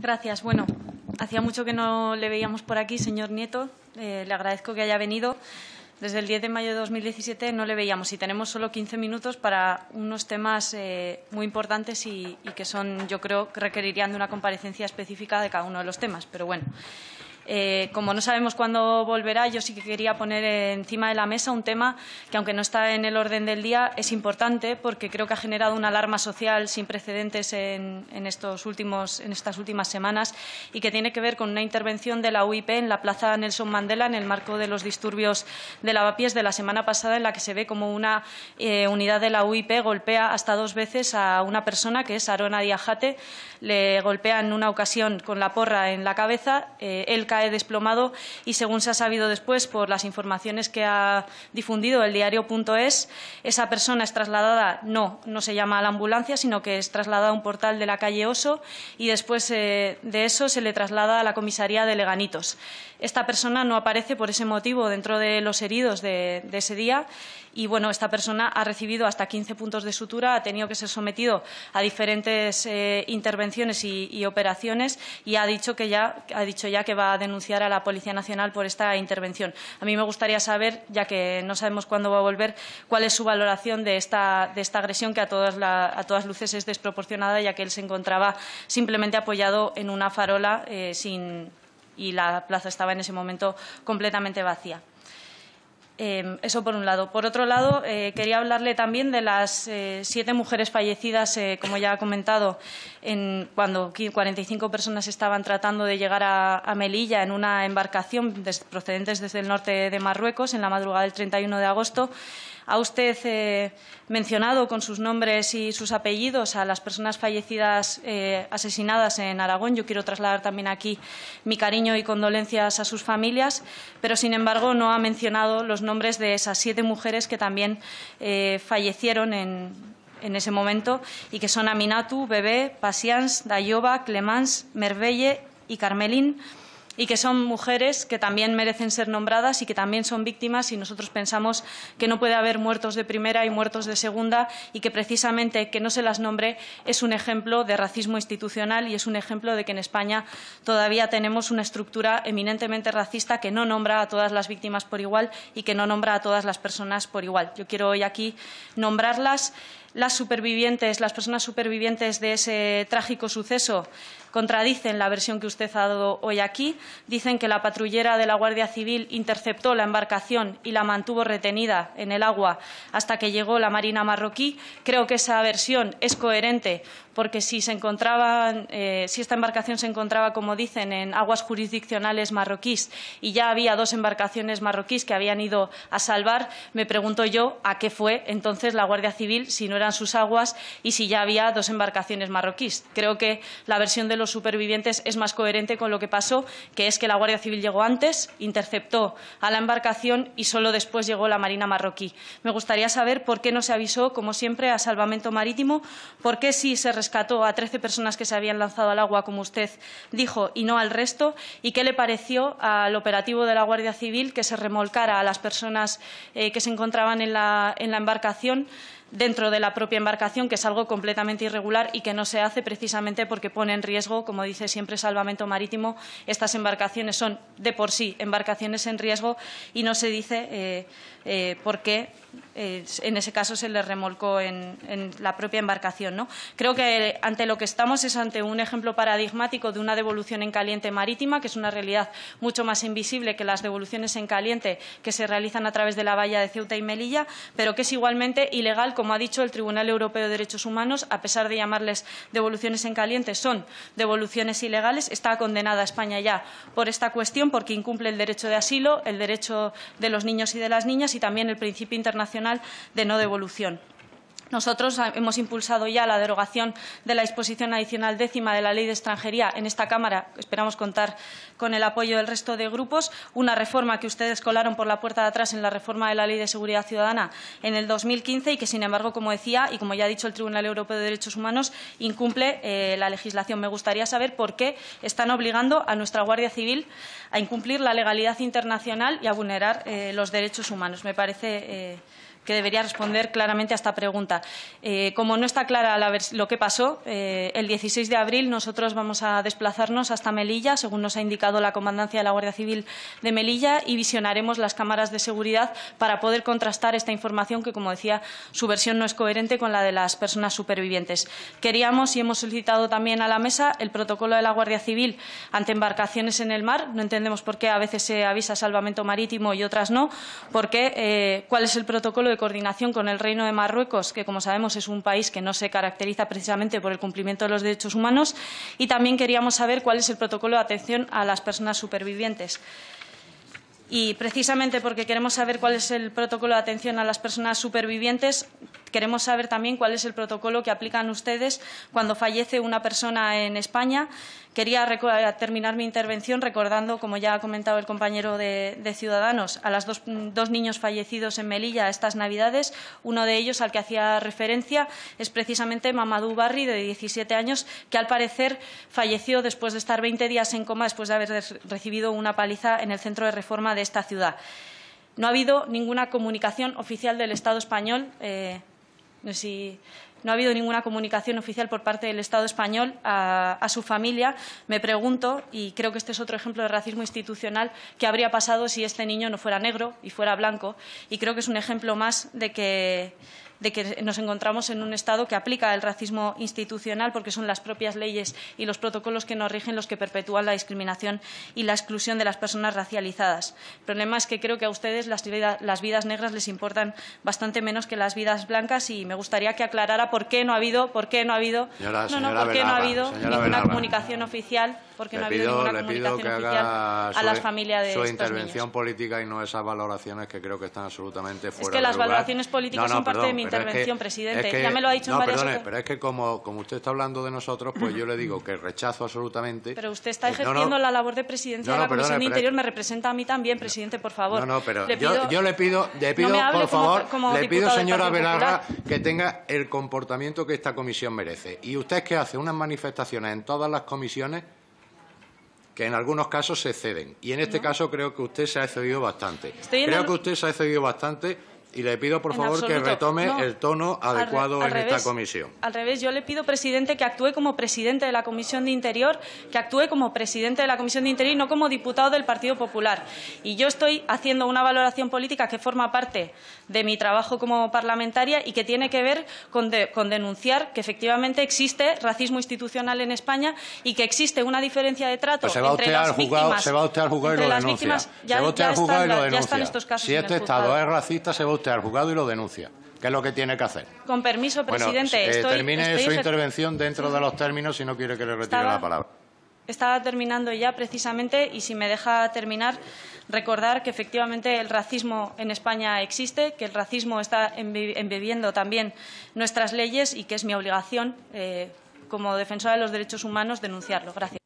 Gracias. Bueno, hacía mucho que no le veíamos por aquí, señor Nieto. Eh, le agradezco que haya venido. Desde el 10 de mayo de 2017 no le veíamos y tenemos solo 15 minutos para unos temas eh, muy importantes y, y, que son, yo creo, requerirían de una comparecencia específica de cada uno de los temas. Pero bueno, eh, como no sabemos cuándo volverá, yo sí que quería poner encima de la mesa un tema que, aunque no está en el orden del día, es importante porque creo que ha generado una alarma social sin precedentes en, en, estos estas últimas semanas y que tiene que ver con una intervención de la UIP en la Plaza Nelson Mandela en el marco de los disturbios de Lavapiés de la semana pasada, en la que se ve como una eh, unidad de la UIP golpea hasta dos veces a una persona que es Arona Diajate. Le golpea en una ocasión con la porra en la cabeza, eh, él desplomado y según se ha sabido después por las informaciones que ha difundido el diario.es, esa persona es trasladada, no, no se llama a la ambulancia, sino que es trasladada a un portal de la calle Oso y después eh, de eso se le traslada a la comisaría de Leganitos. Esta persona no aparece por ese motivo dentro de los heridos de, ese día y bueno, esta persona ha recibido hasta 15 puntos de sutura, ha tenido que ser sometido a diferentes eh, intervenciones y, operaciones y ha dicho que ya ha dicho ya que va a denunciar a la Policía Nacional por esta intervención. A mí me gustaría saber, ya que no sabemos cuándo va a volver, cuál es su valoración de esta, de esta agresión que a todas, a todas luces es desproporcionada, ya que él se encontraba simplemente apoyado en una farola eh, sin, y la plaza estaba en ese momento completamente vacía. Em, eso por un lado. Por otro lado, eh, quería hablarle también de las eh, siete mujeres fallecidas, eh, como ya ha comentado, en, cuando 45 personas estaban tratando de llegar a, Melilla en una embarcación procedentes desde el norte de Marruecos en la madrugada del 31 de agosto. Ha usted eh, mencionado con sus nombres y sus apellidos a las personas fallecidas eh, asesinadas en Aragón. Yo quiero trasladar también aquí mi cariño y condolencias a sus familias, pero sin embargo no ha mencionado los nombres de esas siete mujeres que también eh, fallecieron en, ese momento y que son Aminatu, Bebé, Pasians, Dayoba, Clemence, Mervelle y Carmelín y que son mujeres que también merecen ser nombradas y que también son víctimas y nosotros pensamos que no puede haber muertos de primera y muertos de segunda y que precisamente que no se las nombre es un ejemplo de racismo institucional y es un ejemplo de que en España todavía tenemos una estructura eminentemente racista que no nombra a todas las víctimas por igual y que no nombra a todas las personas por igual. Yo quiero hoy aquí nombrarlas las supervivientes, las personas supervivientes de ese trágico suceso contradicen la versión que usted ha dado hoy aquí. Dicen que la patrullera de la Guardia Civil interceptó la embarcación y la mantuvo retenida en el agua hasta que llegó la Marina marroquí. Creo que esa versión es coherente porque eh, si, esta embarcación se encontraba, como dicen, en aguas jurisdiccionales marroquíes y ya había dos embarcaciones marroquíes que habían ido a salvar, me pregunto yo a qué fue entonces la Guardia Civil si no eran sus aguas y si ya había dos embarcaciones marroquíes. Creo que la versión de los supervivientes es más coherente con lo que pasó, que es que la Guardia Civil llegó antes, interceptó a la embarcación y solo después llegó la Marina marroquí. Me gustaría saber por qué no se avisó, como siempre, a Salvamento Marítimo, por qué sí se rescató a 13 personas que se habían lanzado al agua, como usted dijo, y no al resto? ¿Y qué le pareció al operativo de la Guardia Civil que se remolcara a las personas eh, que se encontraban en la embarcación? dentro de la propia embarcación, que es algo completamente irregular y que no se hace precisamente porque pone en riesgo, como dice siempre Salvamento Marítimo, estas embarcaciones son de por sí embarcaciones en riesgo y no se dice eh, eh, por qué eh, en ese caso se les remolcó en, la propia embarcación. Creo que ante lo que estamos es ante un ejemplo paradigmático de una devolución en caliente marítima, que es una realidad mucho más invisible que las devoluciones en caliente que se realizan a través de la valla de Ceuta y Melilla, pero que es igualmente ilegal como ha dicho el Tribunal Europeo de Derechos Humanos, a pesar de llamarles devoluciones en caliente, son devoluciones ilegales. Está condenada España ya por esta cuestión porque incumple el derecho de asilo, el derecho de los niños y de las niñas y también el principio internacional de no devolución. Nosotros hemos impulsado ya la derogación de la disposición adicional décima de la Ley de Extranjería en esta Cámara. Esperamos contar con el apoyo del resto de grupos. Una reforma que ustedes colaron por la puerta de atrás en la reforma de la Ley de Seguridad Ciudadana en el 2015 y que, sin embargo, como decía y como ya ha dicho el Tribunal Europeo de Derechos Humanos, incumple eh, la legislación. Me gustaría saber por qué están obligando a nuestra Guardia Civil a incumplir la legalidad internacional y a vulnerar eh, los derechos humanos. Me parece. Eh, que debería responder claramente a esta pregunta. Eh, como no está clara lo que pasó, eh, el 16 de abril nosotros vamos a desplazarnos hasta Melilla, según nos ha indicado la Comandancia de la Guardia Civil de Melilla, y visionaremos las cámaras de seguridad para poder contrastar esta información que, como decía, su versión no es coherente con la de las personas supervivientes. Queríamos y hemos solicitado también a la mesa el protocolo de la Guardia Civil ante embarcaciones en el mar. No entendemos por qué a veces se avisa salvamento marítimo y otras no, porque eh, cuál es el protocolo coordinación con el Reino de Marruecos, que como sabemos es un país que no se caracteriza precisamente por el cumplimiento de los derechos humanos, y también queríamos saber cuál es el protocolo de atención a las personas supervivientes. Y precisamente porque queremos saber cuál es el protocolo de atención a las personas supervivientes, Queremos saber también cuál es el protocolo que aplican ustedes cuando fallece una persona en España. Quería eh, terminar mi intervención recordando, como ya ha comentado el compañero de, Ciudadanos, a los dos, niños fallecidos en Melilla estas Navidades. Uno de ellos, al que hacía referencia, es precisamente Mamadou Barri, de 17 años, que al parecer falleció después de estar 20 días en coma después de haber recibido una paliza en el centro de reforma de esta ciudad. No ha habido ninguna comunicación oficial del Estado español eh, no, si, no ha habido ninguna comunicación oficial por parte del Estado español a, a, su familia. Me pregunto, y creo que este es otro ejemplo de racismo institucional, qué habría pasado si este niño no fuera negro y fuera blanco. Y creo que es un ejemplo más de que de que nos encontramos en un Estado que aplica el racismo institucional porque son las propias leyes y los protocolos que nos rigen los que perpetúan la discriminación y la exclusión de las personas racializadas. El problema es que creo que a ustedes las, vidas negras les importan bastante menos que las vidas blancas y me gustaría que aclarara por qué no ha habido, por qué no ha habido, ha habido ninguna comunicación oficial, porque qué no ha habido ninguna comunicación oficial a las familias de su intervención política y no esas valoraciones que creo que están absolutamente fuera de Es que las valoraciones políticas son parte de intervención, pero es que como, como usted está hablando de nosotros, pues yo le digo que rechazo absolutamente... Pero usted está pues ejerciendo la labor de presidencia de la Comisión de Interior, me representa a mí también, presidente, por favor. No, no, pero yo, le pido, le pido por favor, le pido, señora velarra que tenga el comportamiento que esta comisión merece. Y usted es que hace unas manifestaciones en todas las comisiones que en algunos casos se ceden Y en este caso creo que usted se ha excedido bastante. creo que usted se ha excedido bastante y le pido, por favor, que retome el tono adecuado en esta comisión. Al revés, yo le pido, presidente, que actúe como presidente de la Comisión de Interior, que actúe como presidente de la Comisión de Interior y no como diputado del Partido Popular. Y yo estoy haciendo una valoración política que forma parte de mi trabajo como parlamentaria y que tiene que ver con, denunciar que efectivamente existe racismo institucional en España y que existe una diferencia de trato entre las víctimas. Se usted al se va usted al juzgado y lo denuncia. si este Estado es racista, se va usted al juzgado y lo denuncia. ¿Qué es lo que tiene que hacer? Con permiso, presidente. Bueno, eh, termine su intervención dentro de los términos si no quiere que le retire la palabra. Estaba terminando ya precisamente y si me deja terminar, recordar que efectivamente el racismo en España existe, que el racismo está embebiendo también nuestras leyes y que es mi obligación eh, como defensora de los derechos humanos denunciarlo. Gracias.